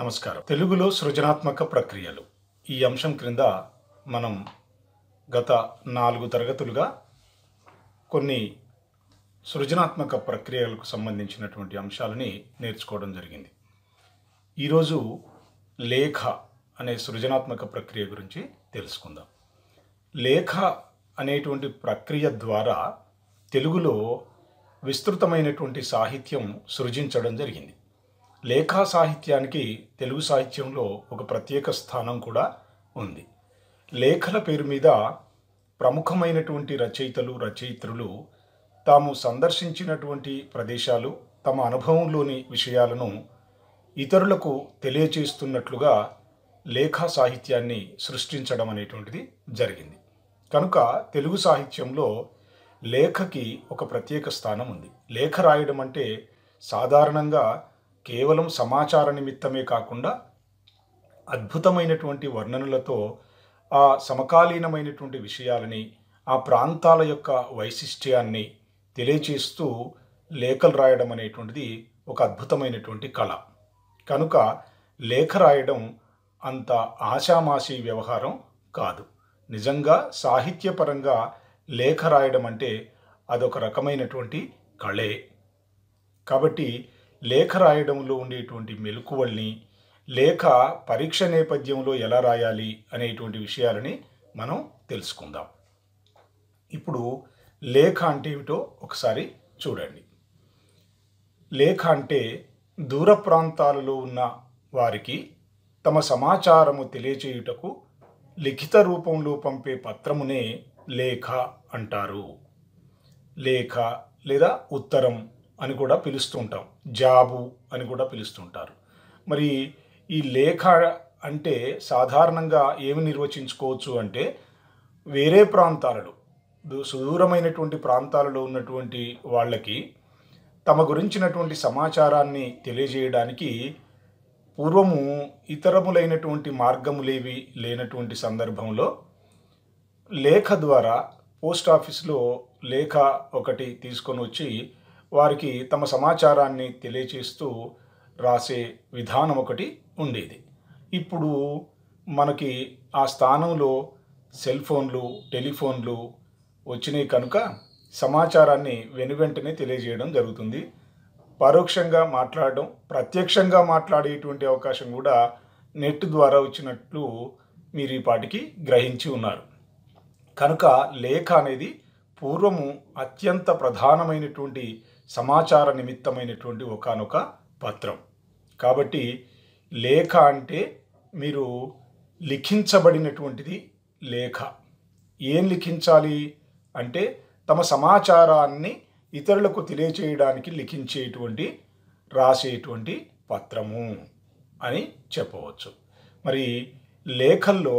నమస్కారం తెలుగులో సృజనాత్మక ప్రక్రియలు ఈ అంశం క్రింద మనం గత నాలుగు తరగతులుగా కొన్ని సృజనాత్మక ప్రక్రియలకు సంబంధించినటువంటి అంశాలని నేర్చుకోవడం జరిగింది ఈరోజు లేఖ అనే సృజనాత్మక ప్రక్రియ గురించి తెలుసుకుందాం లేఖ అనేటువంటి ప్రక్రియ ద్వారా తెలుగులో విస్తృతమైనటువంటి సాహిత్యం సృజించడం జరిగింది లేఖా సాహిత్యానికి తెలుగు సాహిత్యంలో ఒక ప్రత్యేక స్థానం కూడా ఉంది లేఖల పేరు మీద ప్రముఖమైనటువంటి రచయితలు రచయిత్రులు తాము సందర్శించినటువంటి ప్రదేశాలు తమ అనుభవంలోని విషయాలను ఇతరులకు తెలియచేస్తున్నట్లుగా లేఖా సాహిత్యాన్ని సృష్టించడం అనేటువంటిది జరిగింది కనుక తెలుగు సాహిత్యంలో లేఖకి ఒక ప్రత్యేక స్థానం ఉంది లేఖ రాయడం అంటే సాధారణంగా కేవలం సమాచార నిమిత్తమే కాకుండా అద్భుతమైనటువంటి వర్ణనలతో ఆ సమకాలీనమైనటువంటి విషయాలని ఆ ప్రాంతాల యొక్క వైశిష్ట్యాన్ని తెలియచేస్తూ లేఖలు రాయడం అనేటువంటిది ఒక అద్భుతమైనటువంటి కళ కనుక లేఖ రాయడం అంత ఆశామాసీ వ్యవహారం కాదు నిజంగా సాహిత్యపరంగా లేఖ రాయడం అంటే అదొక రకమైనటువంటి కళే కాబట్టి లేఖ రాయడంలో ఉండేటువంటి మెలకువల్ని లేఖ పరీక్ష నేపథ్యంలో ఎలా రాయాలి అనేటువంటి విషయాలని మనం తెలుసుకుందాం ఇప్పుడు లేఖ అంటే ఏమిటో ఒకసారి చూడండి లేఖ అంటే దూర ప్రాంతాలలో ఉన్న వారికి తమ సమాచారము తెలియచేయుటకు లిఖిత రూపంలో పంపే పత్రమునే లేఖ అంటారు లేఖ లేదా ఉత్తరం అని కూడా పిలుస్తుంటాం జాబు అని కూడా పిలుస్తుంటారు మరి ఈ లేఖ అంటే సాధారణంగా ఏమి నిర్వచించుకోవచ్చు అంటే వేరే ప్రాంతాలలో సుదూరమైనటువంటి ప్రాంతాలలో ఉన్నటువంటి వాళ్ళకి తమ గురించినటువంటి సమాచారాన్ని తెలియజేయడానికి పూర్వము ఇతరములైనటువంటి మార్గములేవి లేనటువంటి సందర్భంలో లేఖ ద్వారా పోస్ట్ ఆఫీస్లో లేఖ ఒకటి తీసుకొని వచ్చి వారికి తమ సమాచారాన్ని తెలియచేస్తూ రాసే విధానం ఒకటి ఉండేది ఇప్పుడు మనకి ఆ స్థానంలో సెల్ ఫోన్లు టెలిఫోన్లు వచ్చినాయి కనుక సమాచారాన్ని వెనువెంటనే తెలియజేయడం జరుగుతుంది పరోక్షంగా మాట్లాడడం ప్రత్యక్షంగా మాట్లాడేటువంటి అవకాశం కూడా నెట్ ద్వారా వచ్చినట్లు మీరు ఈ పాటికి గ్రహించి ఉన్నారు కనుక లేఖ అనేది పూర్వము అత్యంత ప్రధానమైనటువంటి సమాచార నిమిత్తమైనటువంటి ఒకనొక పత్రం కాబట్టి లేఖ అంటే మీరు లిఖించబడినటువంటిది లేఖ ఏం లిఖించాలి అంటే తమ సమాచారాన్ని ఇతరులకు తెలియచేయడానికి లిఖించేటువంటి రాసేటువంటి పత్రము అని చెప్పవచ్చు మరి లేఖల్లో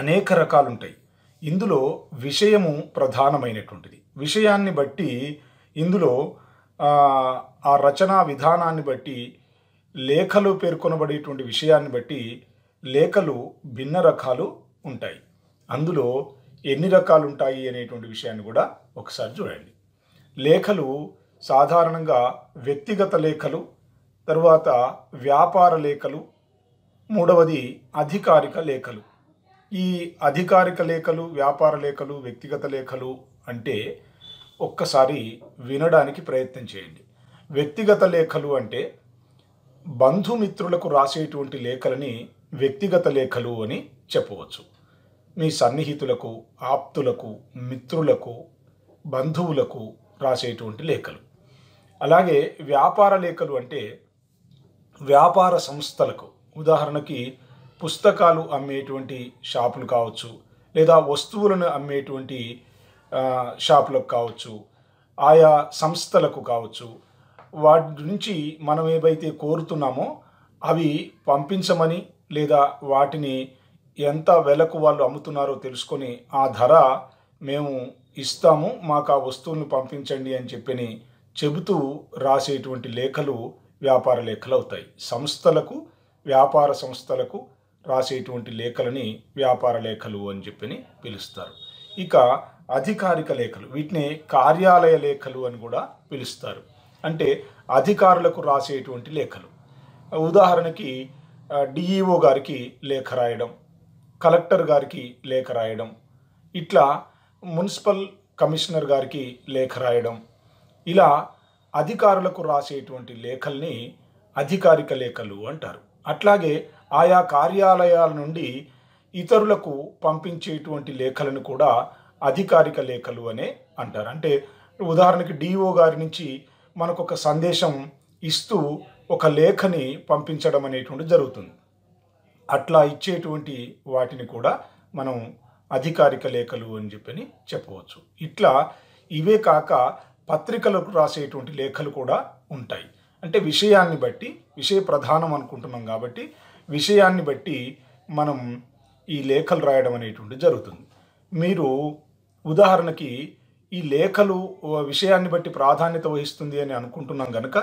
అనేక రకాలుంటాయి ఇందులో విషయము ప్రధానమైనటువంటిది విషయాన్ని బట్టి ఇందులో ఆ రచనా విధానాన్ని బట్టి లేఖలు పేర్కొనబడేటువంటి విషయాన్ని బట్టి లేఖలు భిన్న రకాలు ఉంటాయి అందులో ఎన్ని రకాలు ఉంటాయి అనేటువంటి విషయాన్ని కూడా ఒకసారి చూడండి లేఖలు సాధారణంగా వ్యక్తిగత లేఖలు తర్వాత వ్యాపార లేఖలు మూడవది అధికారిక లేఖలు ఈ అధికారిక లేఖలు వ్యాపార లేఖలు వ్యక్తిగత లేఖలు అంటే ఒక్కసారి వినడానికి ప్రయత్నం చేయండి వ్యక్తిగత లేఖలు అంటే బంధుమిత్రులకు రాసేటువంటి లేఖలని వ్యక్తిగత లేఖలు అని చెప్పవచ్చు మీ సన్నిహితులకు ఆప్తులకు మిత్రులకు బంధువులకు రాసేటువంటి లేఖలు అలాగే వ్యాపార లేఖలు అంటే వ్యాపార సంస్థలకు ఉదాహరణకి పుస్తకాలు అమ్మేటువంటి షాపులు కావచ్చు లేదా వస్తువులను అమ్మేటువంటి షాపులకు కావచ్చు ఆయా సంస్థలకు కావచ్చు వాటి నుంచి మనం ఏవైతే కోరుతున్నామో అవి పంపించమని లేదా వాటిని ఎంత వెలకు వాళ్ళు అమ్ముతున్నారో తెలుసుకొని ఆ ధర మేము ఇస్తాము మాకు ఆ వస్తువులను పంపించండి అని చెప్పని చెబుతూ రాసేటువంటి లేఖలు వ్యాపార లేఖలు అవుతాయి సంస్థలకు వ్యాపార సంస్థలకు రాసేటువంటి లేఖలని వ్యాపార లేఖలు అని చెప్పని పిలుస్తారు ఇక అధికారిక లేఖలు వీటిని కార్యాలయ లేఖలు అని కూడా పిలుస్తారు అంటే అధికారులకు రాసేటువంటి లేఖలు ఉదాహరణకి డిఈఓ గారికి లేఖ రాయడం కలెక్టర్ గారికి లేఖ రాయడం ఇట్లా మున్సిపల్ కమిషనర్ గారికి లేఖ రాయడం ఇలా అధికారులకు రాసేటువంటి లేఖల్ని అధికారిక లేఖలు అంటారు అట్లాగే ఆయా కార్యాలయాల నుండి ఇతరులకు పంపించేటువంటి లేఖలను కూడా అధికారిక లేఖలు అనే అంటారు అంటే ఉదాహరణకి డిఓ గారి నుంచి మనకు ఒక సందేశం ఇస్తూ ఒక లేఖని పంపించడం అనేటువంటి జరుగుతుంది అట్లా ఇచ్చేటువంటి వాటిని కూడా మనం అధికారిక లేఖలు అని చెప్పని చెప్పవచ్చు ఇట్లా ఇవే కాక పత్రికలకు రాసేటువంటి లేఖలు కూడా ఉంటాయి అంటే విషయాన్ని బట్టి విషయ ప్రధానం అనుకుంటున్నాం కాబట్టి విషయాన్ని బట్టి మనం ఈ లేఖలు రాయడం అనేటువంటి జరుగుతుంది మీరు ఉదాహరణకి ఈ లేఖలు విషయాన్ని బట్టి ప్రాధాన్యత వహిస్తుంది అని అనుకుంటున్నాం కనుక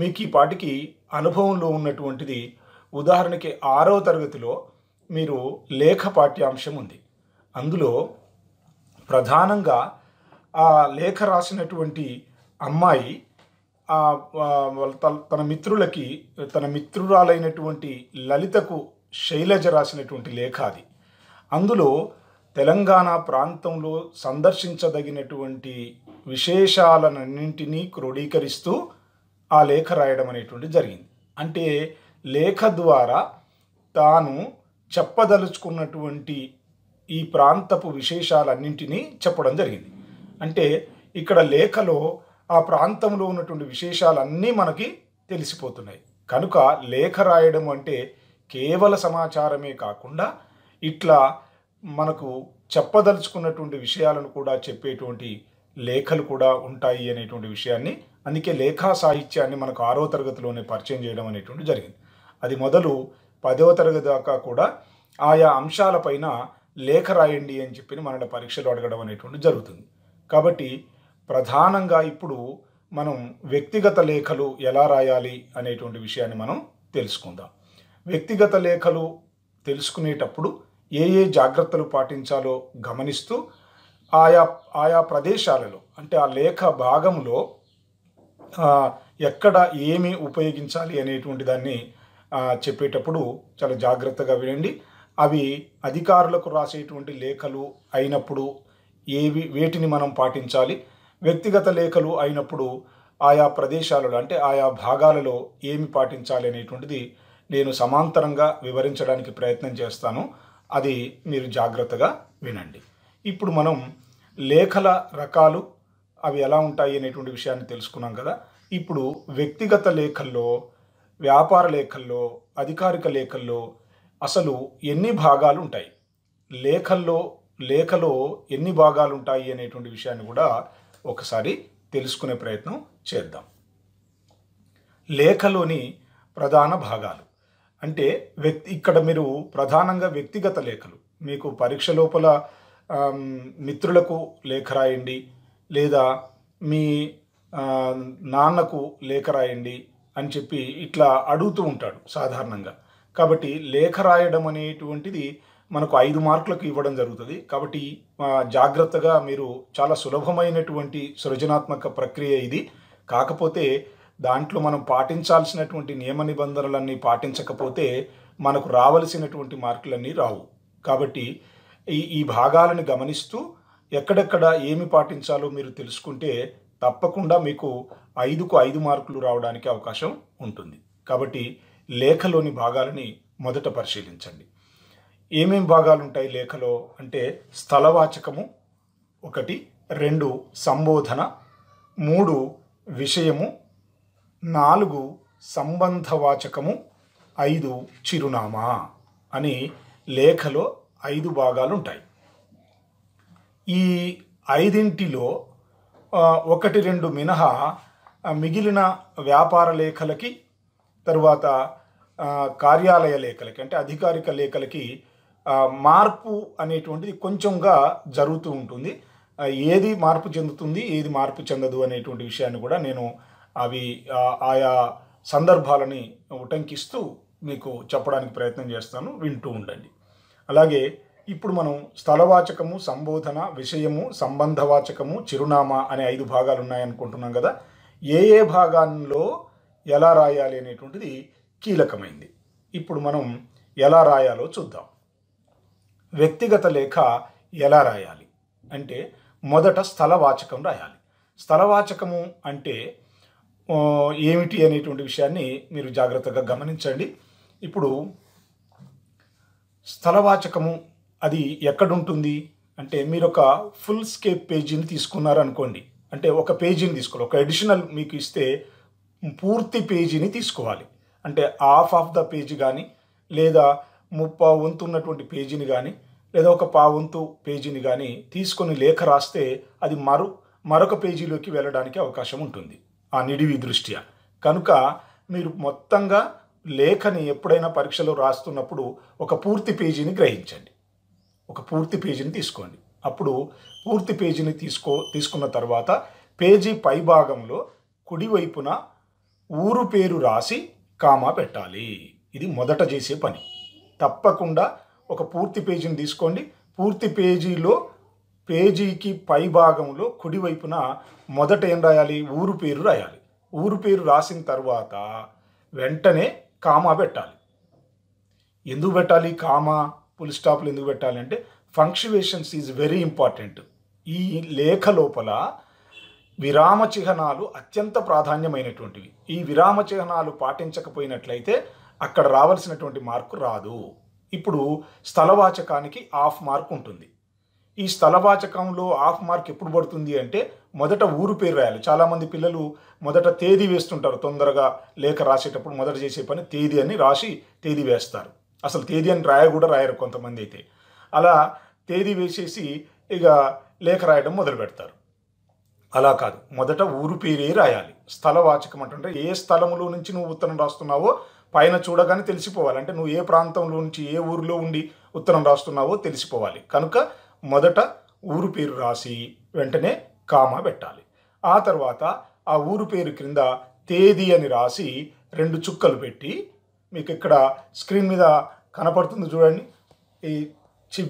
మీకు ఈ పాటికి అనుభవంలో ఉన్నటువంటిది ఉదాహరణకి ఆరో తరగతిలో మీరు లేఖ పాఠ్యాంశం ఉంది అందులో ప్రధానంగా ఆ లేఖ రాసినటువంటి అమ్మాయి తన మిత్రులకి తన మిత్రురాలైనటువంటి లలితకు శైలజ రాసినటువంటి లేఖ అది అందులో తెలంగాణ ప్రాంతంలో సందర్శించదగినటువంటి విశేషాలన్నింటినీ క్రోడీకరిస్తూ ఆ లేఖ రాయడం అనేటువంటి జరిగింది అంటే లేఖ ద్వారా తాను చెప్పదలుచుకున్నటువంటి ఈ ప్రాంతపు విశేషాలన్నింటినీ చెప్పడం జరిగింది అంటే ఇక్కడ లేఖలో ఆ ప్రాంతంలో ఉన్నటువంటి విశేషాలన్నీ మనకి తెలిసిపోతున్నాయి కనుక లేఖ రాయడం అంటే కేవల సమాచారమే కాకుండా ఇట్లా మనకు చెప్పదలుచుకున్నటువంటి విషయాలను కూడా చెప్పేటువంటి లేఖలు కూడా ఉంటాయి అనేటువంటి విషయాన్ని అందుకే లేఖా సాహిత్యాన్ని మనకు ఆరో తరగతిలోనే పరిచయం చేయడం అనేటువంటి జరిగింది అది మొదలు పదవ తరగతి దాకా కూడా ఆయా అంశాలపైన లేఖ రాయండి అని చెప్పి మనల్ని పరీక్షలు అడగడం అనేటువంటి జరుగుతుంది కాబట్టి ప్రధానంగా ఇప్పుడు మనం వ్యక్తిగత లేఖలు ఎలా రాయాలి అనేటువంటి విషయాన్ని మనం తెలుసుకుందాం వ్యక్తిగత లేఖలు తెలుసుకునేటప్పుడు ఏ ఏ జాగ్రత్తలు పాటించాలో గమనిస్తూ ఆయా ఆయా ప్రదేశాలలో అంటే ఆ లేఖ భాగంలో ఎక్కడ ఏమి ఉపయోగించాలి అనేటువంటి దాన్ని చెప్పేటప్పుడు చాలా జాగ్రత్తగా వినండి అవి అధికారులకు రాసేటువంటి లేఖలు అయినప్పుడు ఏవి వేటిని మనం పాటించాలి వ్యక్తిగత లేఖలు అయినప్పుడు ఆయా ప్రదేశాలలో అంటే ఆయా భాగాలలో ఏమి పాటించాలి అనేటువంటిది నేను సమాంతరంగా వివరించడానికి ప్రయత్నం చేస్తాను అది మీరు జాగ్రత్తగా వినండి ఇప్పుడు మనం లేఖల రకాలు అవి ఎలా ఉంటాయి అనేటువంటి విషయాన్ని తెలుసుకున్నాం కదా ఇప్పుడు వ్యక్తిగత లేఖల్లో వ్యాపార లేఖల్లో అధికారిక లేఖల్లో అసలు ఎన్ని భాగాలు ఉంటాయి లేఖల్లో లేఖలో ఎన్ని భాగాలు ఉంటాయి అనేటువంటి విషయాన్ని కూడా ఒకసారి తెలుసుకునే ప్రయత్నం చేద్దాం లేఖలోని ప్రధాన భాగాలు అంటే వ్యక్తి ఇక్కడ మీరు ప్రధానంగా వ్యక్తిగత లేఖలు మీకు పరీక్ష లోపల మిత్రులకు లేఖ రాయండి లేదా మీ నాన్నకు లేఖ రాయండి అని చెప్పి ఇట్లా అడుగుతూ ఉంటాడు సాధారణంగా కాబట్టి లేఖ రాయడం అనేటువంటిది మనకు ఐదు మార్కులకు ఇవ్వడం జరుగుతుంది కాబట్టి జాగ్రత్తగా మీరు చాలా సులభమైనటువంటి సృజనాత్మక ప్రక్రియ ఇది కాకపోతే దాంట్లో మనం పాటించాల్సినటువంటి నియమ నిబంధనలన్నీ పాటించకపోతే మనకు రావలసినటువంటి మార్కులన్నీ రావు కాబట్టి ఈ ఈ భాగాలను గమనిస్తూ ఎక్కడెక్కడ ఏమి పాటించాలో మీరు తెలుసుకుంటే తప్పకుండా మీకు ఐదుకు ఐదు మార్కులు రావడానికి అవకాశం ఉంటుంది కాబట్టి లేఖలోని భాగాలని మొదట పరిశీలించండి ఏమేం భాగాలు ఉంటాయి లేఖలో అంటే స్థలవాచకము ఒకటి రెండు సంబోధన మూడు విషయము నాలుగు సంబంధవాచకము ఐదు చిరునామా అని లేఖలో ఐదు భాగాలు ఉంటాయి ఈ ఐదింటిలో ఒకటి రెండు మినహా మిగిలిన వ్యాపార లేఖలకి తరువాత కార్యాలయ లేఖలకి అంటే అధికారిక లేఖలకి మార్పు అనేటువంటిది కొంచెంగా జరుగుతూ ఉంటుంది ఏది మార్పు చెందుతుంది ఏది మార్పు చెందదు అనేటువంటి విషయాన్ని కూడా నేను అవి ఆయా సందర్భాలని ఉటంకిస్తూ మీకు చెప్పడానికి ప్రయత్నం చేస్తాను వింటూ ఉండండి అలాగే ఇప్పుడు మనం స్థలవాచకము సంబోధన విషయము సంబంధవాచకము చిరునామా అనే ఐదు భాగాలు ఉన్నాయనుకుంటున్నాం కదా ఏ ఏ భాగాల్లో ఎలా రాయాలి అనేటువంటిది కీలకమైంది ఇప్పుడు మనం ఎలా రాయాలో చూద్దాం వ్యక్తిగత లేఖ ఎలా రాయాలి అంటే మొదట స్థలవాచకం రాయాలి స్థలవాచకము అంటే ఏమిటి అనేటువంటి విషయాన్ని మీరు జాగ్రత్తగా గమనించండి ఇప్పుడు స్థలవాచకము అది ఎక్కడుంటుంది అంటే మీరు ఒక ఫుల్ స్కేప్ పేజీని తీసుకున్నారనుకోండి అంటే ఒక పేజీని తీసుకోవాలి ఒక అడిషనల్ మీకు ఇస్తే పూర్తి పేజీని తీసుకోవాలి అంటే హాఫ్ ఆఫ్ ద పేజీ కానీ లేదా ముప్పా వంతు ఉన్నటువంటి పేజీని కానీ లేదా ఒక పావంతు పేజీని కానీ తీసుకొని లేఖ రాస్తే అది మరో మరొక పేజీలోకి వెళ్ళడానికి అవకాశం ఉంటుంది ఆ నిడివి దృష్ట్యా కనుక మీరు మొత్తంగా లేఖని ఎప్పుడైనా పరీక్షలో రాస్తున్నప్పుడు ఒక పూర్తి పేజీని గ్రహించండి ఒక పూర్తి పేజీని తీసుకోండి అప్పుడు పూర్తి పేజీని తీసుకో తీసుకున్న తర్వాత పేజీ పైభాగంలో కుడివైపున ఊరు పేరు రాసి కామా పెట్టాలి ఇది మొదట చేసే పని తప్పకుండా ఒక పూర్తి పేజీని తీసుకోండి పూర్తి పేజీలో పేజీకి పై భాగంలో కుడివైపున మొదట ఏం రాయాలి ఊరు పేరు రాయాలి ఊరు పేరు రాసిన తర్వాత వెంటనే కామా పెట్టాలి ఎందుకు పెట్టాలి కామా ఫుల్ స్టాప్లు ఎందుకు పెట్టాలి అంటే ఫంక్షువేషన్స్ ఈజ్ వెరీ ఇంపార్టెంట్ ఈ లేఖ లోపల విరామ చిహ్నాలు అత్యంత ప్రాధాన్యమైనటువంటివి ఈ విరామ చిహ్నాలు పాటించకపోయినట్లయితే అక్కడ రావాల్సినటువంటి మార్కు రాదు ఇప్పుడు స్థలవాచకానికి హాఫ్ మార్క్ ఉంటుంది ఈ స్థలవాచకంలో ఆఫ్ మార్క్ ఎప్పుడు పడుతుంది అంటే మొదట ఊరు పేరు రాయాలి చాలామంది పిల్లలు మొదట తేదీ వేస్తుంటారు తొందరగా లేఖ రాసేటప్పుడు మొదట చేసే పని తేదీ అని రాసి తేదీ వేస్తారు అసలు తేదీ అని రాయ కూడా రాయరు కొంతమంది అయితే అలా తేదీ వేసేసి ఇక లేఖ రాయడం మొదలు పెడతారు అలా కాదు మొదట ఊరు పేరే రాయాలి స్థలవాచకం అంటే ఏ స్థలంలో నుంచి నువ్వు ఉత్తరం రాస్తున్నావో పైన చూడగానే తెలిసిపోవాలి అంటే నువ్వు ఏ ప్రాంతంలో నుంచి ఏ ఊరిలో ఉండి ఉత్తరం రాస్తున్నావో తెలిసిపోవాలి కనుక మొదట ఊరు పేరు రాసి వెంటనే కామా పెట్టాలి ఆ తర్వాత ఆ ఊరు పేరు క్రింద తేదీ అని రాసి రెండు చుక్కలు పెట్టి మీకు ఇక్కడ స్క్రీన్ మీద కనపడుతుంది చూడండి ఈ చి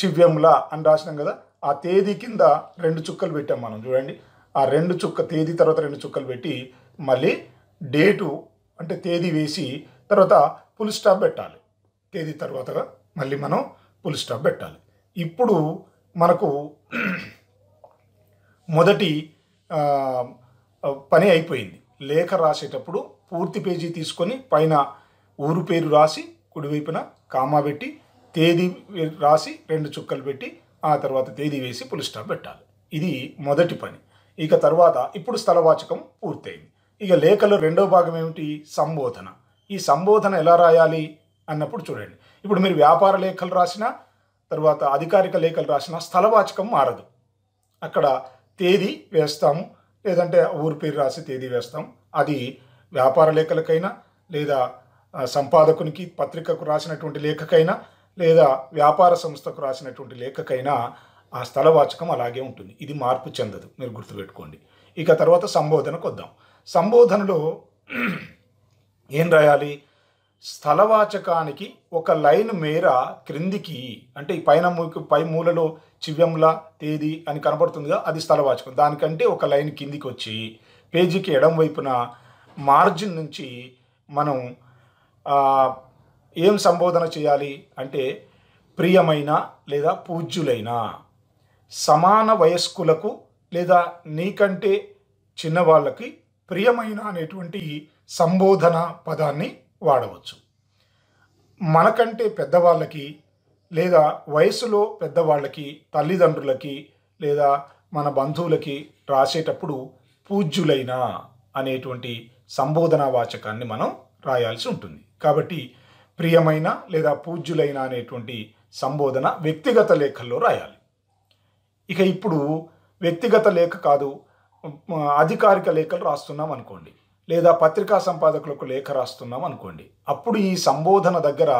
చివ్యంలా అని రాసినాం కదా ఆ తేదీ కింద రెండు చుక్కలు పెట్టాం మనం చూడండి ఆ రెండు చుక్క తేదీ తర్వాత రెండు చుక్కలు పెట్టి మళ్ళీ డేటు అంటే తేదీ వేసి తర్వాత పుల్ స్టాప్ పెట్టాలి తేదీ తర్వాత మళ్ళీ మనం పుల్ స్టాప్ పెట్టాలి ఇప్పుడు మనకు మొదటి పని అయిపోయింది లేఖ రాసేటప్పుడు పూర్తి పేజీ తీసుకొని పైన ఊరు పేరు రాసి కుడివైపున కామా పెట్టి తేదీ రాసి రెండు చుక్కలు పెట్టి ఆ తర్వాత తేదీ వేసి పులిస్టాప్ పెట్టాలి ఇది మొదటి పని ఇక తర్వాత ఇప్పుడు స్థలవాచకం పూర్తయింది ఇక లేఖలో రెండో భాగం ఏమిటి సంబోధన ఈ సంబోధన ఎలా రాయాలి అన్నప్పుడు చూడండి ఇప్పుడు మీరు వ్యాపార లేఖలు రాసినా తర్వాత అధికారిక లేఖలు రాసిన స్థలవాచకం మారదు అక్కడ తేదీ వేస్తాము లేదంటే ఊరి పేరు రాసి తేదీ వేస్తాం అది వ్యాపార లేఖలకైనా లేదా సంపాదకునికి పత్రికకు రాసినటువంటి లేఖకైనా లేదా వ్యాపార సంస్థకు రాసినటువంటి లేఖకైనా ఆ స్థలవాచకం అలాగే ఉంటుంది ఇది మార్పు చెందదు మీరు గుర్తుపెట్టుకోండి ఇక తర్వాత సంబోధనకు వద్దాం సంబోధనలో ఏం రాయాలి స్థలవాచకానికి ఒక లైన్ మేర క్రిందికి అంటే ఈ పైన పై మూలలో చివ్యంల తేదీ అని కనబడుతుందిగా అది స్థలవాచకం దానికంటే ఒక లైన్ కిందికి వచ్చి పేజీకి ఎడం వైపున మార్జిన్ నుంచి మనం ఏం సంబోధన చేయాలి అంటే ప్రియమైన లేదా పూజ్యులైన సమాన వయస్కులకు లేదా నీకంటే చిన్నవాళ్ళకి ప్రియమైన అనేటువంటి సంబోధన పదాన్ని వాడవచ్చు మనకంటే పెద్దవాళ్ళకి లేదా వయసులో పెద్దవాళ్ళకి తల్లిదండ్రులకి లేదా మన బంధువులకి రాసేటప్పుడు పూజ్యులైన అనేటువంటి సంబోధనా వాచకాన్ని మనం రాయాల్సి ఉంటుంది కాబట్టి ప్రియమైన లేదా పూజ్యులైన అనేటువంటి సంబోధన వ్యక్తిగత లేఖల్లో రాయాలి ఇక ఇప్పుడు వ్యక్తిగత లేఖ కాదు అధికారిక లేఖలు రాస్తున్నాం అనుకోండి లేదా పత్రికా సంపాదకులకు లేఖ రాస్తున్నాం అనుకోండి అప్పుడు ఈ సంబోధన దగ్గర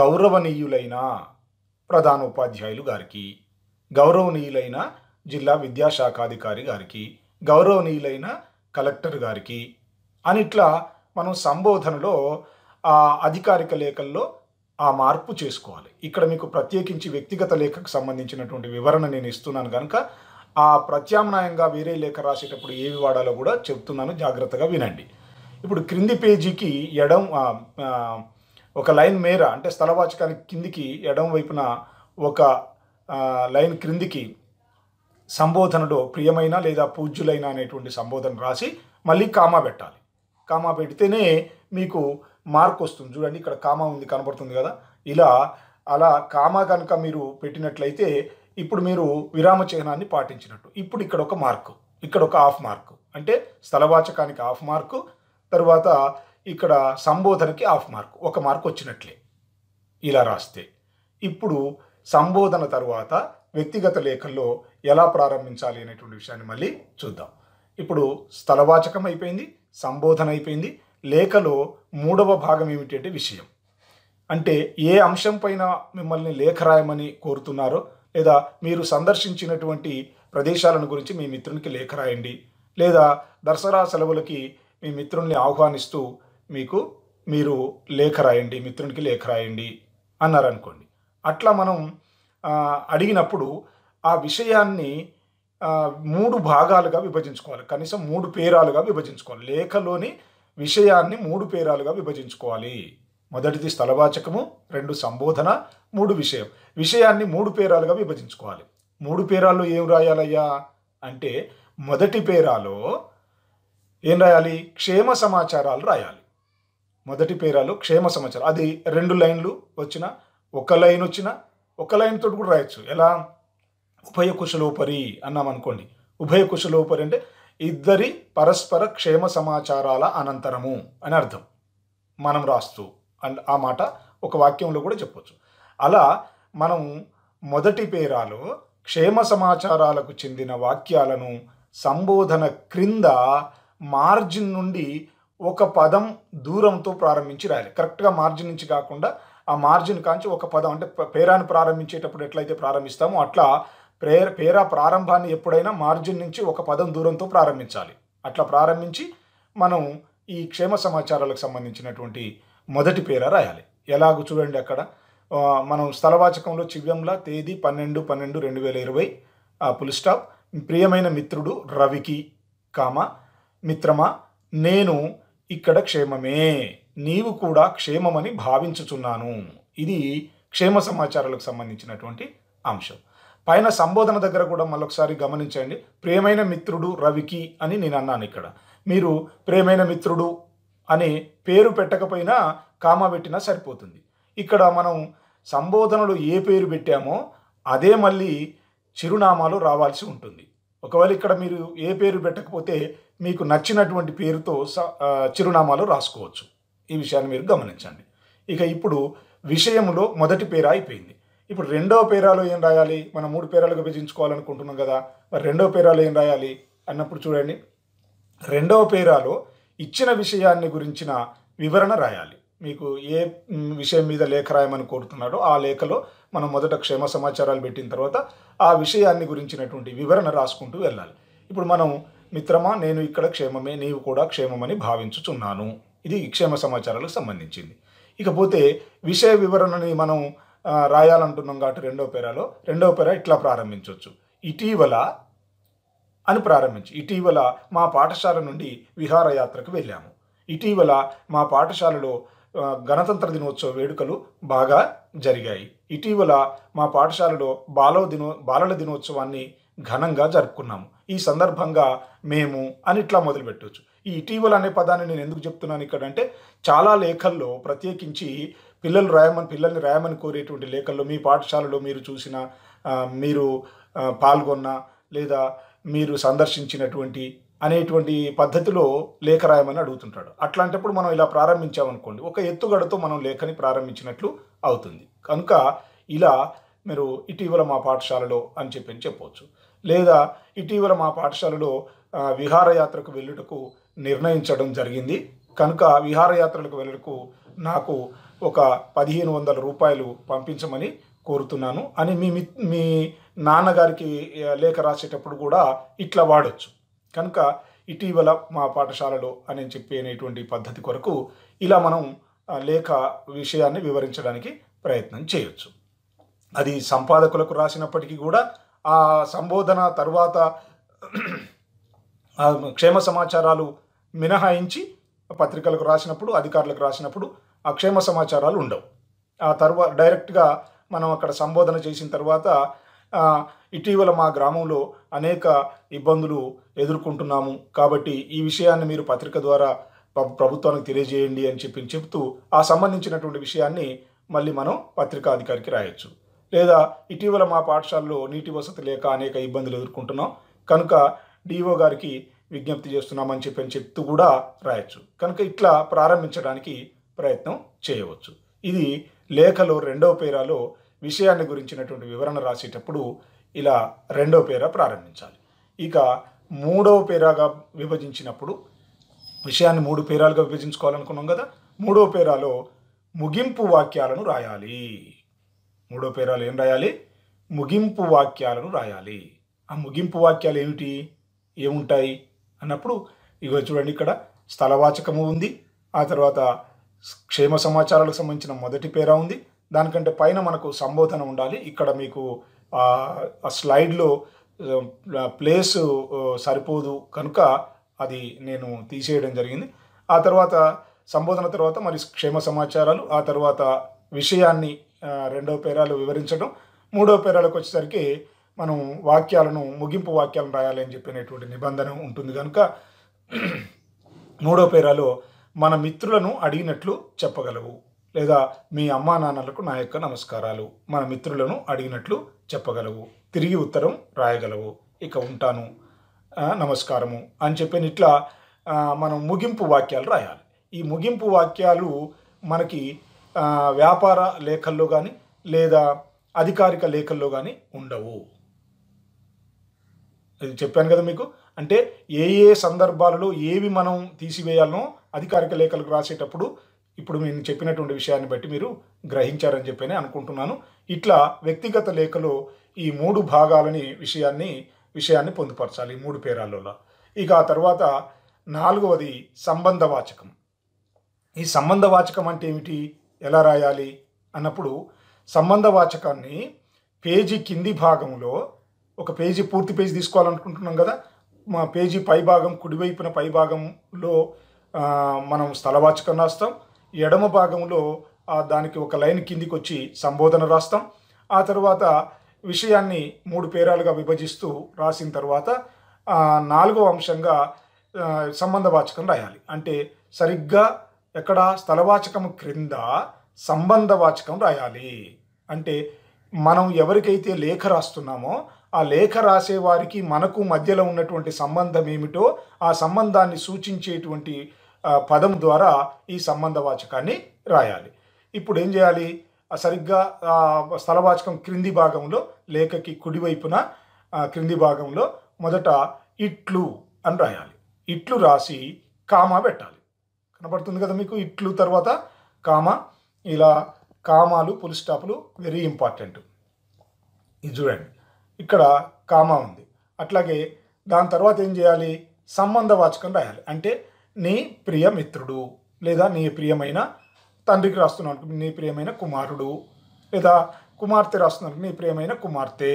గౌరవనీయులైన ప్రధాన ఉపాధ్యాయులు గారికి గౌరవనీయులైన జిల్లా విద్యాశాఖాధికారి గారికి గౌరవనీయులైన కలెక్టర్ గారికి అనిట్లా మనం సంబోధనలో ఆ అధికారిక లేఖల్లో ఆ మార్పు చేసుకోవాలి ఇక్కడ మీకు ప్రత్యేకించి వ్యక్తిగత లేఖకు సంబంధించినటువంటి వివరణ నేను ఇస్తున్నాను కనుక ఆ ప్రత్యామ్నాయంగా వేరే లేఖ రాసేటప్పుడు ఏవి వాడాలో కూడా చెప్తున్నాను జాగ్రత్తగా వినండి ఇప్పుడు క్రింది పేజీకి ఎడం ఒక లైన్ మేర అంటే స్థలవాచకానికి కిందికి ఎడం వైపున ఒక లైన్ క్రిందికి సంబోధనలో ప్రియమైన లేదా పూజ్యులైన అనేటువంటి సంబోధన రాసి మళ్ళీ కామా పెట్టాలి కామా పెడితేనే మీకు మార్క్ వస్తుంది చూడండి ఇక్కడ కామా ఉంది కనబడుతుంది కదా ఇలా అలా కామా కనుక మీరు పెట్టినట్లయితే ఇప్పుడు మీరు విరామ చిహ్నాన్ని పాటించినట్టు ఇప్పుడు ఇక్కడ ఒక మార్కు ఇక్కడ ఒక హాఫ్ మార్కు అంటే స్థలవాచకానికి హాఫ్ మార్కు తర్వాత ఇక్కడ సంబోధనకి హాఫ్ మార్క్ ఒక మార్క్ వచ్చినట్లే ఇలా రాస్తే ఇప్పుడు సంబోధన తర్వాత వ్యక్తిగత లేఖల్లో ఎలా ప్రారంభించాలి అనేటువంటి విషయాన్ని మళ్ళీ చూద్దాం ఇప్పుడు స్థలవాచకం అయిపోయింది సంబోధన అయిపోయింది లేఖలో మూడవ భాగం ఏమిటంటే విషయం అంటే ఏ అంశం మిమ్మల్ని లేఖ రాయమని కోరుతున్నారో లేదా మీరు సందర్శించినటువంటి ప్రదేశాలను గురించి మీ మిత్రునికి లేఖ రాయండి లేదా దసరా సెలవులకి మీ మిత్రుల్ని ఆహ్వానిస్తూ మీకు మీరు లేఖ రాయండి మిత్రునికి లేఖ రాయండి అన్నారనుకోండి అట్లా మనం అడిగినప్పుడు ఆ విషయాన్ని మూడు భాగాలుగా విభజించుకోవాలి కనీసం మూడు పేరాలుగా విభజించుకోవాలి లేఖలోని విషయాన్ని మూడు పేరాలుగా విభజించుకోవాలి మొదటిది స్థలవాచకము రెండు సంబోధన మూడు విషయం విషయాన్ని మూడు పేరాలుగా విభజించుకోవాలి మూడు పేరాల్లో ఏం రాయాలయ్యా అంటే మొదటి పేరాలో ఏం రాయాలి క్షేమ సమాచారాలు రాయాలి మొదటి పేరాలో క్షేమ సమాచారం అది రెండు లైన్లు వచ్చిన ఒక లైన్ వచ్చిన ఒక లైన్ తోటి కూడా రాయొచ్చు ఎలా ఉభయ కుశలోపరి అన్నాం అనుకోండి ఉభయ కుశలోపరి అంటే ఇద్దరి పరస్పర క్షేమ సమాచారాల అనంతరము అని అర్థం మనం రాస్తూ అండ్ ఆ మాట ఒక వాక్యంలో కూడా చెప్పవచ్చు అలా మనం మొదటి పేరాలో క్షేమ సమాచారాలకు చెందిన వాక్యాలను సంబోధన క్రింద మార్జిన్ నుండి ఒక పదం దూరంతో ప్రారంభించి రాయాలి కరెక్ట్గా మార్జిన్ నుంచి కాకుండా ఆ మార్జిన్ కాంచి ఒక పదం అంటే పేరాన్ని ప్రారంభించేటప్పుడు ఎట్లయితే ప్రారంభిస్తామో అట్లా ప్రే పేరా ప్రారంభాన్ని ఎప్పుడైనా మార్జిన్ నుంచి ఒక పదం దూరంతో ప్రారంభించాలి అట్లా ప్రారంభించి మనం ఈ క్షేమ సమాచారాలకు సంబంధించినటువంటి మొదటి పేర రాయాలి ఎలాగో చూడండి అక్కడ మనం స్థలవాచకంలో చివ్యంలా తేదీ పన్నెండు పన్నెండు రెండు వేల ఇరవై పుల్ స్టాప్ ప్రియమైన మిత్రుడు రవికి కామ మిత్రమా నేను ఇక్కడ క్షేమమే నీవు కూడా క్షేమమని భావించుచున్నాను ఇది క్షేమ సమాచారాలకు సంబంధించినటువంటి అంశం పైన సంబోధన దగ్గర కూడా మళ్ళొకసారి గమనించండి ప్రియమైన మిత్రుడు రవికి అని నేను అన్నాను ఇక్కడ మీరు ప్రేమైన మిత్రుడు అనే పేరు పెట్టకపోయినా కామా పెట్టినా సరిపోతుంది ఇక్కడ మనం సంబోధనలు ఏ పేరు పెట్టామో అదే మళ్ళీ చిరునామాలు రావాల్సి ఉంటుంది ఒకవేళ ఇక్కడ మీరు ఏ పేరు పెట్టకపోతే మీకు నచ్చినటువంటి పేరుతో చిరునామాలు రాసుకోవచ్చు ఈ విషయాన్ని మీరు గమనించండి ఇక ఇప్పుడు విషయంలో మొదటి పేరు అయిపోయింది ఇప్పుడు రెండవ పేరాలో ఏం రాయాలి మనం మూడు పేరాలుగా విభజించుకోవాలనుకుంటున్నాం కదా రెండవ పేరాలో ఏం రాయాలి అన్నప్పుడు చూడండి రెండవ పేరాలో ఇచ్చిన విషయాన్ని గురించిన వివరణ రాయాలి మీకు ఏ విషయం మీద లేఖ రాయమని కోరుతున్నాడో ఆ లేఖలో మనం మొదట క్షేమ సమాచారాలు పెట్టిన తర్వాత ఆ విషయాన్ని గురించినటువంటి వివరణ రాసుకుంటూ వెళ్ళాలి ఇప్పుడు మనం మిత్రమా నేను ఇక్కడ క్షేమమే నీవు కూడా క్షేమమని భావించుచున్నాను ఇది క్షేమ సమాచారాలకు సంబంధించింది ఇకపోతే విషయ వివరణని మనం రాయాలంటున్నాం కాబట్టి రెండవ పేరాలో రెండవ పేరా ఇట్లా ప్రారంభించవచ్చు ఇటీవల అని ప్రారంభించి ఇటీవల మా పాఠశాల నుండి విహారయాత్రకు వెళ్ళాము ఇటీవల మా పాఠశాలలో గణతంత్ర దినోత్సవ వేడుకలు బాగా జరిగాయి ఇటీవల మా పాఠశాలలో బాలవ దినో బాలల దినోత్సవాన్ని ఘనంగా జరుపుకున్నాము ఈ సందర్భంగా మేము అని ఇట్లా మొదలుపెట్టవచ్చు ఈ ఇటీవల అనే పదాన్ని నేను ఎందుకు చెప్తున్నాను ఇక్కడ అంటే చాలా లేఖల్లో ప్రత్యేకించి పిల్లలు రాయమని పిల్లల్ని రాయమని కోరేటువంటి లేఖల్లో మీ పాఠశాలలో మీరు చూసిన మీరు పాల్గొన్న లేదా మీరు సందర్శించినటువంటి అనేటువంటి పద్ధతిలో లేఖ రాయమని అడుగుతుంటాడు అట్లాంటప్పుడు మనం ఇలా ప్రారంభించామనుకోండి ఒక ఎత్తుగడతో మనం లేఖని ప్రారంభించినట్లు అవుతుంది కనుక ఇలా మీరు ఇటీవల మా పాఠశాలలో అని చెప్పి చెప్పవచ్చు లేదా ఇటీవల మా పాఠశాలలో విహారయాత్రకు వెళ్ళుటకు నిర్ణయించడం జరిగింది కనుక విహారయాత్రలకు వెళ్ళటకు నాకు ఒక పదిహేను వందల రూపాయలు పంపించమని కోరుతున్నాను అని మీ మీ నాన్నగారికి లేఖ రాసేటప్పుడు కూడా ఇట్లా వాడచ్చు కనుక ఇటీవల మా పాఠశాలలో అని చెప్పి అనేటువంటి పద్ధతి కొరకు ఇలా మనం లేఖ విషయాన్ని వివరించడానికి ప్రయత్నం చేయొచ్చు అది సంపాదకులకు రాసినప్పటికీ కూడా ఆ సంబోధన తర్వాత క్షేమ సమాచారాలు మినహాయించి పత్రికలకు రాసినప్పుడు అధికారులకు రాసినప్పుడు ఆ క్షేమ సమాచారాలు ఉండవు ఆ తర్వాత డైరెక్ట్గా మనం అక్కడ సంబోధన చేసిన తర్వాత ఇటీవల మా గ్రామంలో అనేక ఇబ్బందులు ఎదుర్కొంటున్నాము కాబట్టి ఈ విషయాన్ని మీరు పత్రిక ద్వారా ప్రభుత్వానికి తెలియజేయండి అని చెప్పి చెప్తూ ఆ సంబంధించినటువంటి విషయాన్ని మళ్ళీ మనం పత్రికా అధికారికి రాయొచ్చు లేదా ఇటీవల మా పాఠశాలలో నీటి వసతి లేక అనేక ఇబ్బందులు ఎదుర్కొంటున్నాం కనుక డిఓ గారికి విజ్ఞప్తి చేస్తున్నామని చెప్పి అని చెప్తూ కూడా రాయొచ్చు కనుక ఇట్లా ప్రారంభించడానికి ప్రయత్నం చేయవచ్చు ఇది లేఖలో రెండవ పేరాలో విషయాన్ని గురించినటువంటి వివరణ రాసేటప్పుడు ఇలా రెండో పేర ప్రారంభించాలి ఇక మూడవ పేరాగా విభజించినప్పుడు విషయాన్ని మూడు పేరాలుగా విభజించుకోవాలనుకున్నాం కదా మూడవ పేరాలో ముగింపు వాక్యాలను రాయాలి మూడవ పేరాలు ఏం రాయాలి ముగింపు వాక్యాలను రాయాలి ఆ ముగింపు వాక్యాలు ఏమిటి ఏముంటాయి అన్నప్పుడు ఇగో చూడండి ఇక్కడ స్థలవాచకము ఉంది ఆ తర్వాత క్షేమ సమాచారాలకు సంబంధించిన మొదటి పేరా ఉంది దానికంటే పైన మనకు సంబోధన ఉండాలి ఇక్కడ మీకు ఆ స్లైడ్లో ప్లేస్ సరిపోదు కనుక అది నేను తీసేయడం జరిగింది ఆ తర్వాత సంబోధన తర్వాత మరి క్షేమ సమాచారాలు ఆ తర్వాత విషయాన్ని రెండవ పేరాలు వివరించడం మూడవ పేరాలకు వచ్చేసరికి మనం వాక్యాలను ముగింపు వాక్యాలను రాయాలి అని చెప్పినటువంటి నిబంధన ఉంటుంది కనుక మూడో పేరాలో మన మిత్రులను అడిగినట్లు చెప్పగలవు లేదా మీ అమ్మా నాన్నలకు నా యొక్క నమస్కారాలు మన మిత్రులను అడిగినట్లు చెప్పగలవు తిరిగి ఉత్తరం రాయగలవు ఇక ఉంటాను నమస్కారము అని చెప్పిన ఇట్లా మనం ముగింపు వాక్యాలు రాయాలి ఈ ముగింపు వాక్యాలు మనకి వ్యాపార లేఖల్లో కానీ లేదా అధికారిక లేఖల్లో కానీ ఉండవు అది చెప్పాను కదా మీకు అంటే ఏ ఏ సందర్భాలలో ఏవి మనం తీసివేయాలనో అధికారిక లేఖలకు రాసేటప్పుడు ఇప్పుడు నేను చెప్పినటువంటి విషయాన్ని బట్టి మీరు గ్రహించారని చెప్పని అనుకుంటున్నాను ఇట్లా వ్యక్తిగత లేఖలో ఈ మూడు భాగాలని విషయాన్ని విషయాన్ని పొందుపరచాలి ఈ మూడు పేరాలలో ఇక ఆ తర్వాత నాలుగవది సంబంధవాచకం ఈ సంబంధవాచకం అంటే ఏమిటి ఎలా రాయాలి అన్నప్పుడు సంబంధవాచకాన్ని పేజీ కింది భాగంలో ఒక పేజీ పూర్తి పేజీ తీసుకోవాలనుకుంటున్నాం కదా మా పేజీ పై భాగం కుడివైపున పై భాగంలో మనం స్థలవాచకం రాస్తాం ఎడమ భాగంలో దానికి ఒక లైన్ కిందికి వచ్చి సంబోధన రాస్తాం ఆ తర్వాత విషయాన్ని మూడు పేరాలుగా విభజిస్తూ రాసిన తర్వాత నాలుగవ అంశంగా సంబంధవాచకం రాయాలి అంటే సరిగ్గా ఎక్కడ స్థలవాచకం క్రింద సంబంధవాచకం రాయాలి అంటే మనం ఎవరికైతే లేఖ రాస్తున్నామో ఆ లేఖ రాసేవారికి మనకు మధ్యలో ఉన్నటువంటి సంబంధం ఏమిటో ఆ సంబంధాన్ని సూచించేటువంటి పదం ద్వారా ఈ సంబంధవాచకాన్ని రాయాలి ఇప్పుడు ఏం చేయాలి సరిగ్గా స్థలవాచకం క్రింది భాగంలో లేఖకి కుడివైపున క్రింది భాగంలో మొదట ఇట్లు అని రాయాలి ఇట్లు రాసి కామా పెట్టాలి కనబడుతుంది కదా మీకు ఇట్లు తర్వాత కామ ఇలా కామాలు పులి స్టాపులు వెరీ ఇంపార్టెంట్ ఇది చూడండి ఇక్కడ కామా ఉంది అట్లాగే దాని తర్వాత ఏం చేయాలి సంబంధ వాచకం రాయాలి అంటే నీ ప్రియమిత్రుడు లేదా నీ ప్రియమైన తండ్రికి రాస్తున్నాడు నీ ప్రియమైన కుమారుడు లేదా కుమార్తె రాస్తున్నాడు నీ ప్రియమైన కుమార్తె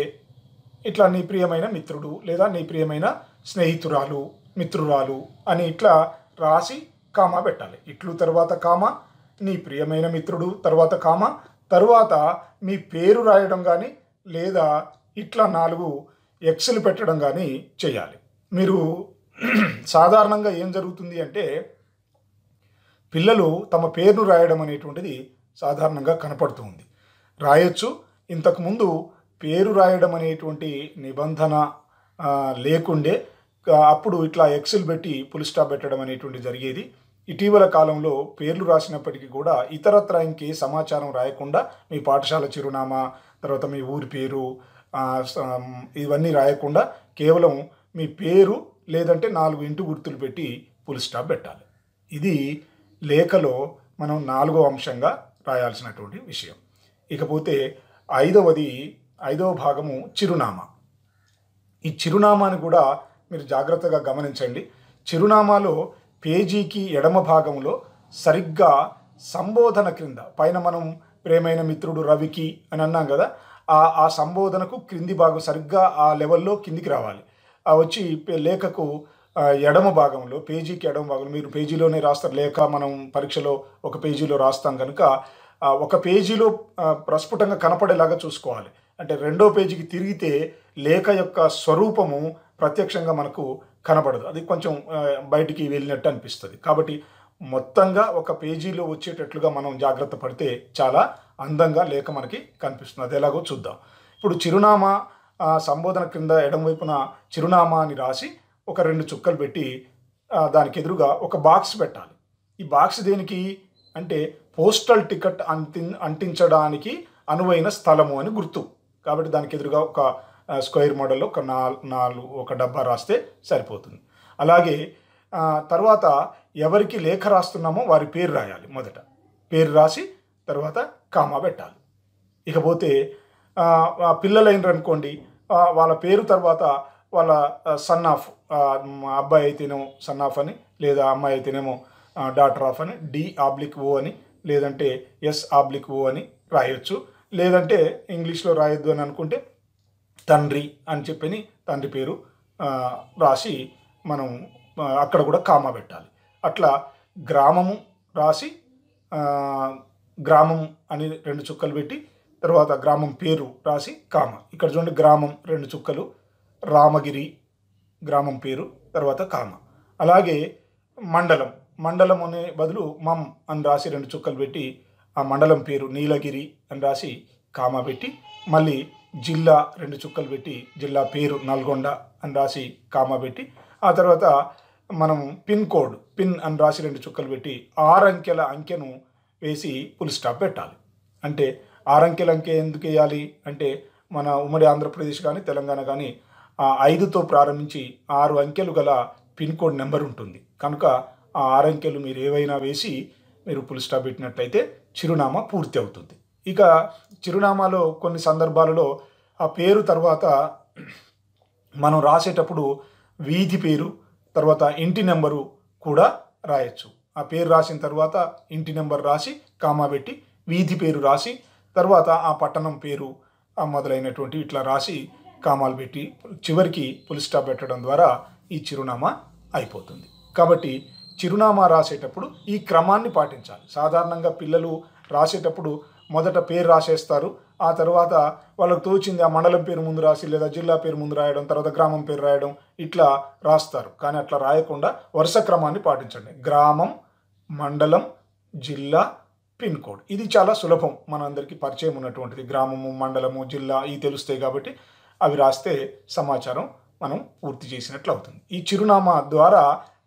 ఇట్లా నీ ప్రియమైన మిత్రుడు లేదా నీ ప్రియమైన స్నేహితురాలు మిత్రురాలు అని ఇట్లా రాసి కామా పెట్టాలి ఇట్లు తర్వాత కామ నీ ప్రియమైన మిత్రుడు తర్వాత కామ తరువాత మీ పేరు రాయడం కానీ లేదా ఇట్లా నాలుగు ఎక్స్లు పెట్టడం కానీ చేయాలి మీరు సాధారణంగా ఏం జరుగుతుంది అంటే పిల్లలు తమ పేరును రాయడం అనేటువంటిది సాధారణంగా కనపడుతూ ఉంది రాయొచ్చు ఇంతకుముందు పేరు రాయడం అనేటువంటి నిబంధన లేకుండే అప్పుడు ఇట్లా ఎక్సెల్ పెట్టి పులిస్టాప్ పెట్టడం అనేటువంటి జరిగేది ఇటీవల కాలంలో పేర్లు రాసినప్పటికీ కూడా ఇతరత్ర ఇంకే సమాచారం రాయకుండా మీ పాఠశాల చిరునామా తర్వాత మీ ఊరి పేరు ఇవన్నీ రాయకుండా కేవలం మీ పేరు లేదంటే నాలుగు ఇంటి గుర్తులు పెట్టి ఫుల్ స్టాప్ పెట్టాలి ఇది లేఖలో మనం నాలుగో అంశంగా రాయాల్సినటువంటి విషయం ఇకపోతే ఐదవది ఐదవ భాగము చిరునామా ఈ చిరునామాని కూడా మీరు జాగ్రత్తగా గమనించండి చిరునామాలో పేజీకి ఎడమ భాగంలో సరిగ్గా సంబోధన క్రింద పైన మనం ప్రేమైన మిత్రుడు రవికి అని అన్నాం కదా ఆ ఆ సంబోధనకు క్రింది భాగం సరిగ్గా ఆ లెవెల్లో కిందికి రావాలి వచ్చి లేఖకు ఎడమ భాగంలో పేజీకి ఎడమ భాగంలో మీరు పేజీలోనే రాస్తారు లేక మనం పరీక్షలో ఒక పేజీలో రాస్తాం కనుక ఒక పేజీలో ప్రస్ఫుటంగా కనపడేలాగా చూసుకోవాలి అంటే రెండో పేజీకి తిరిగితే లేఖ యొక్క స్వరూపము ప్రత్యక్షంగా మనకు కనబడదు అది కొంచెం బయటికి వెళ్ళినట్టు అనిపిస్తుంది కాబట్టి మొత్తంగా ఒక పేజీలో వచ్చేటట్లుగా మనం జాగ్రత్త పడితే చాలా అందంగా లేఖ మనకి కనిపిస్తుంది అది ఎలాగో చూద్దాం ఇప్పుడు చిరునామా సంబోధన క్రింద ఎడమవైపున చిరునామా అని రాసి ఒక రెండు చుక్కలు పెట్టి దానికి ఎదురుగా ఒక బాక్స్ పెట్టాలి ఈ బాక్స్ దేనికి అంటే పోస్టల్ టికెట్ అంటి అంటించడానికి అనువైన స్థలము అని గుర్తు కాబట్టి దానికి ఎదురుగా ఒక స్క్వేర్ మోడల్ ఒక నాలుగు ఒక డబ్బా రాస్తే సరిపోతుంది అలాగే తర్వాత ఎవరికి లేఖ రాస్తున్నామో వారి పేరు రాయాలి మొదట పేరు రాసి తర్వాత కామా పెట్టాలి ఇకపోతే పిల్లలైనరు అనుకోండి వాళ్ళ పేరు తర్వాత వాళ్ళ సన్ ఆఫ్ అబ్బాయి అయితేనేమో సన్ ఆఫ్ అని లేదా అమ్మాయి అయితేనేమో డాటర్ ఆఫ్ అని డి ఆబ్లిక్ ఓ అని లేదంటే ఎస్ ఆబ్లిక్ ఓ అని రాయొచ్చు లేదంటే ఇంగ్లీష్లో రాయొద్దు అని అనుకుంటే తండ్రి అని చెప్పని తండ్రి పేరు రాసి మనం అక్కడ కూడా కామా పెట్టాలి అట్లా గ్రామము రాసి గ్రామం అని రెండు చుక్కలు పెట్టి తర్వాత గ్రామం పేరు రాసి కామ ఇక్కడ చూడండి గ్రామం రెండు చుక్కలు రామగిరి గ్రామం పేరు తర్వాత కామ అలాగే మండలం మండలం అనే బదులు మమ్ అని రాసి రెండు చుక్కలు పెట్టి ఆ మండలం పేరు నీలగిరి అని రాసి కామ పెట్టి మళ్ళీ జిల్లా రెండు చుక్కలు పెట్టి జిల్లా పేరు నల్గొండ అని రాసి కామ పెట్టి ఆ తర్వాత మనం పిన్ కోడ్ పిన్ అని రాసి రెండు చుక్కలు పెట్టి ఆరు అంకెల అంకెను వేసి పులిస్టాప్ స్టాప్ పెట్టాలి అంటే ఆరంకె అంకె ఎందుకు వేయాలి అంటే మన ఉమ్మడి ఆంధ్రప్రదేశ్ కానీ తెలంగాణ కానీ ఆ ఐదుతో ప్రారంభించి ఆరు అంకెలు గల పిన్ కోడ్ నెంబర్ ఉంటుంది కనుక ఆ ఆరు అంకెలు మీరు ఏవైనా వేసి మీరు పులి స్టాప్ పెట్టినట్లయితే చిరునామా పూర్తి అవుతుంది ఇక చిరునామాలో కొన్ని సందర్భాలలో ఆ పేరు తర్వాత మనం రాసేటప్పుడు వీధి పేరు తర్వాత ఇంటి నెంబరు కూడా రాయొచ్చు ఆ పేరు రాసిన తర్వాత ఇంటి నెంబర్ రాసి కామా పెట్టి వీధి పేరు రాసి తర్వాత ఆ పట్టణం పేరు మొదలైనటువంటి ఇట్లా రాసి కామాలు పెట్టి చివరికి పులి స్టాప్ పెట్టడం ద్వారా ఈ చిరునామా అయిపోతుంది కాబట్టి చిరునామా రాసేటప్పుడు ఈ క్రమాన్ని పాటించాలి సాధారణంగా పిల్లలు రాసేటప్పుడు మొదట పేరు రాసేస్తారు ఆ తర్వాత వాళ్ళకు తోచింది ఆ మండలం పేరు ముందు రాసి లేదా జిల్లా పేరు ముందు రాయడం తర్వాత గ్రామం పేరు రాయడం ఇట్లా రాస్తారు కానీ అట్లా రాయకుండా వరుస క్రమాన్ని పాటించండి గ్రామం మండలం జిల్లా పిన్ కోడ్ ఇది చాలా సులభం మనందరికీ పరిచయం ఉన్నటువంటిది గ్రామము మండలము జిల్లా ఇవి తెలుస్తాయి కాబట్టి అవి రాస్తే సమాచారం మనం పూర్తి చేసినట్లు అవుతుంది ఈ చిరునామా ద్వారా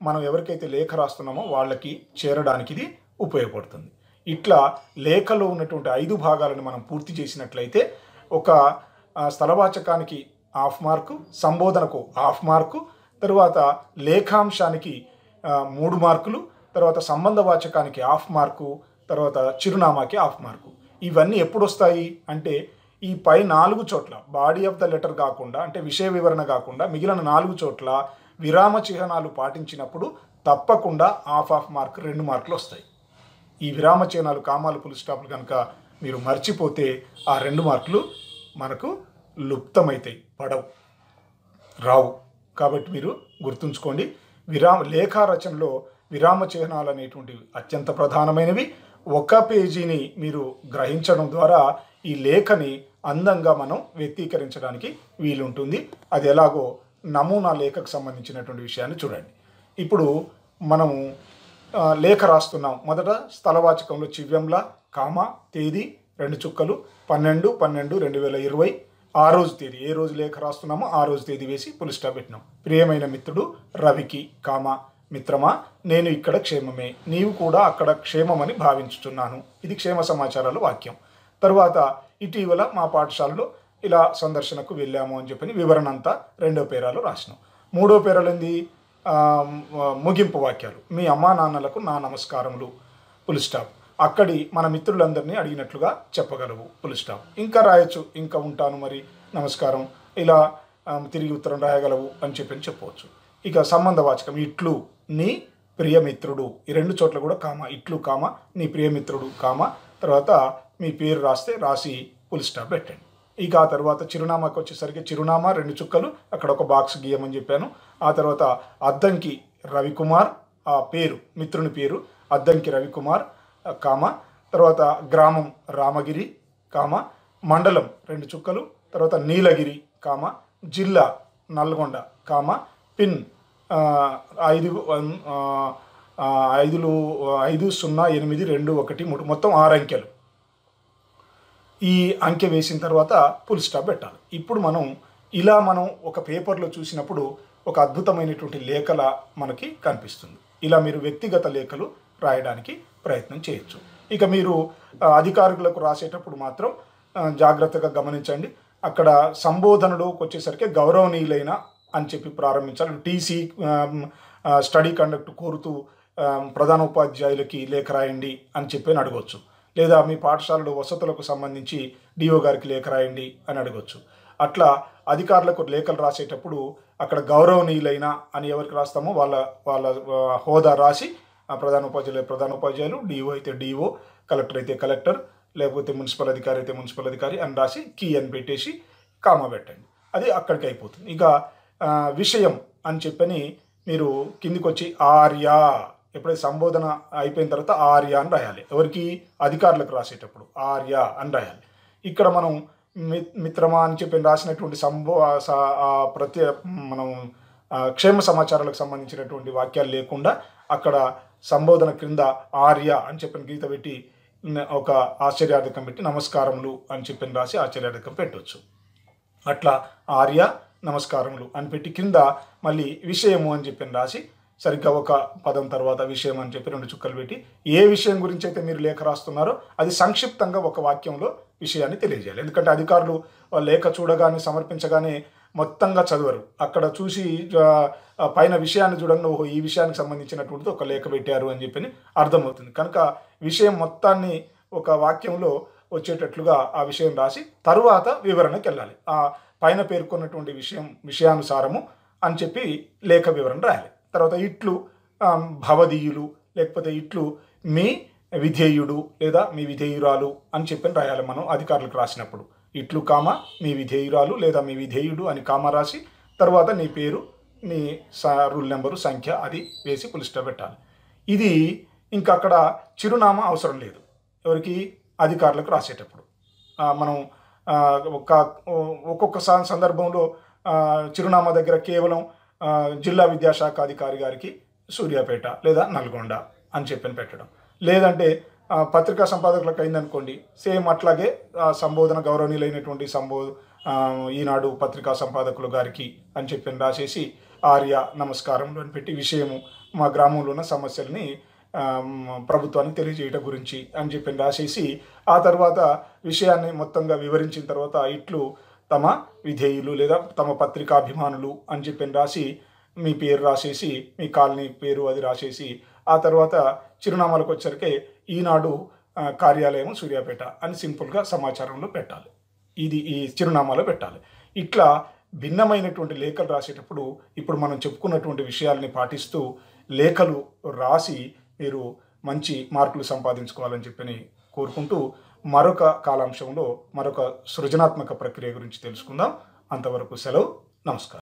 మనం ఎవరికైతే లేఖ రాస్తున్నామో వాళ్ళకి చేరడానికి ఇది ఉపయోగపడుతుంది ఇట్లా లేఖలో ఉన్నటువంటి ఐదు భాగాలను మనం పూర్తి చేసినట్లయితే ఒక స్థలవాచకానికి హాఫ్ మార్కు సంబోధనకు హాఫ్ మార్కు తర్వాత లేఖాంశానికి మూడు మార్కులు తర్వాత సంబంధ వాచకానికి హాఫ్ మార్కు తర్వాత చిరునామాకి హాఫ్ మార్కు ఇవన్నీ ఎప్పుడు వస్తాయి అంటే ఈ పై నాలుగు చోట్ల బాడీ ఆఫ్ ద లెటర్ కాకుండా అంటే విషయ వివరణ కాకుండా మిగిలిన నాలుగు చోట్ల విరామ చిహ్నాలు పాటించినప్పుడు తప్పకుండా హాఫ్ ఆఫ్ మార్క్ రెండు మార్కులు వస్తాయి ఈ విరామ చిహ్నాలు కామాలు పులి స్టాప్లు కనుక మీరు మర్చిపోతే ఆ రెండు మార్కులు మనకు లుప్తమవుతాయి పడవు రావు కాబట్టి మీరు గుర్తుంచుకోండి విరామ లేఖ రచనలో విరామ చిహ్నాలు అనేటువంటివి అత్యంత ప్రధానమైనవి ఒక పేజీని మీరు గ్రహించడం ద్వారా ఈ లేఖని అందంగా మనం వ్యక్తీకరించడానికి వీలుంటుంది అది ఎలాగో నమూనా లేఖకు సంబంధించినటువంటి విషయాన్ని చూడండి ఇప్పుడు మనము లేఖ రాస్తున్నాం మొదట స్థలవాచకంలో చివ్యంలా కామ తేదీ రెండు చుక్కలు పన్నెండు పన్నెండు రెండు వేల ఇరవై ఆ రోజు తేదీ ఏ రోజు లేఖ రాస్తున్నామో ఆ రోజు తేదీ వేసి పులిస్టా పెట్టినాం ప్రియమైన మిత్రుడు రవికి కామ మిత్రమా నేను ఇక్కడ క్షేమమే నీవు కూడా అక్కడ క్షేమమని భావించుతున్నాను ఇది క్షేమ సమాచారాలు వాక్యం తరువాత ఇటీవల మా పాఠశాలలో ఇలా సందర్శనకు వెళ్ళాము అని చెప్పని వివరణ అంతా రెండో పేరాలు రాసినాం మూడో ఏంది ముగింపు వాక్యాలు మీ అమ్మా నాన్నలకు నా నమస్కారములు పులిస్టాప్ స్టాప్ అక్కడి మన మిత్రులందరినీ అడిగినట్లుగా చెప్పగలవు ఫుల్ స్టాప్ ఇంకా రాయొచ్చు ఇంకా ఉంటాను మరి నమస్కారం ఇలా తిరిగి ఉత్తరం రాయగలవు అని చెప్పని చెప్పవచ్చు ఇక సంబంధ వాచకం ఇట్లు నీ ప్రియమిత్రుడు ఈ రెండు చోట్ల కూడా కామ ఇట్లు కామ నీ ప్రియమిత్రుడు కామ తర్వాత మీ పేరు రాస్తే రాసి ఫుల్ స్టాప్ పెట్టండి ఇక ఆ తర్వాత చిరునామాకి వచ్చేసరికి చిరునామా రెండు చుక్కలు అక్కడ ఒక బాక్స్ గీయమని చెప్పాను ఆ తర్వాత అద్దంకి రవికుమార్ ఆ పేరు మిత్రుని పేరు అద్దంకి రవికుమార్ కామ తర్వాత గ్రామం రామగిరి కామ మండలం రెండు చుక్కలు తర్వాత నీలగిరి కామ జిల్లా నల్గొండ కామ పిన్ ఐదు ఐదులు ఐదు సున్నా ఎనిమిది రెండు ఒకటి మూడు మొత్తం ఆరు అంకెలు ఈ అంకె వేసిన తర్వాత ఫుల్ స్టాప్ పెట్టాలి ఇప్పుడు మనం ఇలా మనం ఒక పేపర్లో చూసినప్పుడు ఒక అద్భుతమైనటువంటి లేఖల మనకి కనిపిస్తుంది ఇలా మీరు వ్యక్తిగత లేఖలు రాయడానికి ప్రయత్నం చేయొచ్చు ఇక మీరు అధికారులకు రాసేటప్పుడు మాత్రం జాగ్రత్తగా గమనించండి అక్కడ సంబోధనలోకి వచ్చేసరికి గౌరవనీయులైన అని చెప్పి ప్రారంభించాలి టీసీ స్టడీ కండక్ట్ కోరుతూ ప్రధాన ఉపాధ్యాయులకి లేఖ రాయండి అని చెప్పి అడగవచ్చు లేదా మీ పాఠశాలలో వసతులకు సంబంధించి డిఓ గారికి లేఖ రాయండి అని అడగవచ్చు అట్లా అధికారులకు లేఖలు రాసేటప్పుడు అక్కడ గౌరవనీయులైన అని ఎవరికి రాస్తామో వాళ్ళ వాళ్ళ హోదా రాసి ప్రధాన ఉపాధ్యాయులు ప్రధాన ఉపాధ్యాయులు డిఓ అయితే డిఓ కలెక్టర్ అయితే కలెక్టర్ లేకపోతే మున్సిపల్ అధికారి అయితే మున్సిపల్ అధికారి అని రాసి కీ అని పెట్టేసి కామా పెట్టండి అది అక్కడికి అయిపోతుంది ఇక విషయం అని చెప్పని మీరు కిందికి వచ్చి ఆర్య ఎప్పుడైతే సంబోధన అయిపోయిన తర్వాత ఆర్య అని రాయాలి ఎవరికి అధికారులకు రాసేటప్పుడు ఆర్య అని రాయాలి ఇక్కడ మనం మిత్రమా అని చెప్పి రాసినటువంటి సంబో ప్రతి మనం క్షేమ సమాచారాలకు సంబంధించినటువంటి వాక్యాలు లేకుండా అక్కడ సంబోధన క్రింద ఆర్య అని చెప్పిన గీత పెట్టి ఒక ఆశ్చర్యార్థకం పెట్టి నమస్కారములు అని చెప్పిన రాసి ఆశ్చర్యార్థకం పెట్టవచ్చు అట్లా ఆర్య నమస్కారములు అని పెట్టి కింద మళ్ళీ విషయము అని చెప్పి రాసి సరిగ్గా ఒక పదం తర్వాత విషయం అని చెప్పి రెండు చుక్కలు పెట్టి ఏ విషయం గురించి అయితే మీరు లేఖ రాస్తున్నారో అది సంక్షిప్తంగా ఒక వాక్యంలో విషయాన్ని తెలియజేయాలి ఎందుకంటే అధికారులు లేఖ చూడగానే సమర్పించగానే మొత్తంగా చదవరు అక్కడ చూసి పైన విషయాన్ని చూడండి ఓహో ఈ విషయానికి సంబంధించినటువంటిది ఒక లేఖ పెట్టారు అని చెప్పి అర్థమవుతుంది కనుక విషయం మొత్తాన్ని ఒక వాక్యంలో వచ్చేటట్లుగా ఆ విషయం రాసి తరువాత వివరణకి వెళ్ళాలి పైన పేర్కొన్నటువంటి విషయం విషయానుసారము అని చెప్పి లేఖ వివరణ రాయాలి తర్వాత ఇట్లు భవదీయులు లేకపోతే ఇట్లు మీ విధేయుడు లేదా మీ విధేయురాలు అని చెప్పి రాయాలి మనం అధికారులకు రాసినప్పుడు ఇట్లు కామ మీ విధేయురాలు లేదా మీ విధేయుడు అని కామ రాసి తర్వాత నీ పేరు నీ రూల్ నెంబరు సంఖ్య అది వేసి పులిస్టో పెట్టాలి ఇది ఇంకా అక్కడ చిరునామా అవసరం లేదు ఎవరికి అధికారులకు రాసేటప్పుడు మనం ఒక ఒక్కొక్క సందర్భంలో చిరునామా దగ్గర కేవలం జిల్లా విద్యాశాఖ అధికారి గారికి సూర్యాపేట లేదా నల్గొండ అని చెప్పి పెట్టడం లేదంటే పత్రికా సంపాదకులకు అయిందనుకోండి సేమ్ అట్లాగే సంబోధన గౌరవనీయులైనటువంటి సంబో ఈనాడు పత్రికా సంపాదకులు గారికి అని చెప్పి రాసేసి ఆర్య నమస్కారంలో పెట్టి విషయము మా గ్రామంలో ఉన్న సమస్యల్ని ప్రభుత్వానికి తెలియజేయటం గురించి అని చెప్పి రాసేసి ఆ తర్వాత విషయాన్ని మొత్తంగా వివరించిన తర్వాత ఇట్లు తమ విధేయులు లేదా తమ పత్రికాభిమానులు అని చెప్పి రాసి మీ పేరు రాసేసి మీ కాలనీ పేరు అది రాసేసి ఆ తర్వాత చిరునామాలకు వచ్చరికే ఈనాడు కార్యాలయం సూర్యాపేట అని సింపుల్గా సమాచారంలో పెట్టాలి ఇది ఈ చిరునామాలో పెట్టాలి ఇట్లా భిన్నమైనటువంటి లేఖలు రాసేటప్పుడు ఇప్పుడు మనం చెప్పుకున్నటువంటి విషయాల్ని పాటిస్తూ లేఖలు రాసి మీరు మంచి మార్కులు సంపాదించుకోవాలని చెప్పని కోరుకుంటూ మరొక కాలాంశంలో మరొక సృజనాత్మక ప్రక్రియ గురించి తెలుసుకుందాం అంతవరకు సెలవు నమస్కారం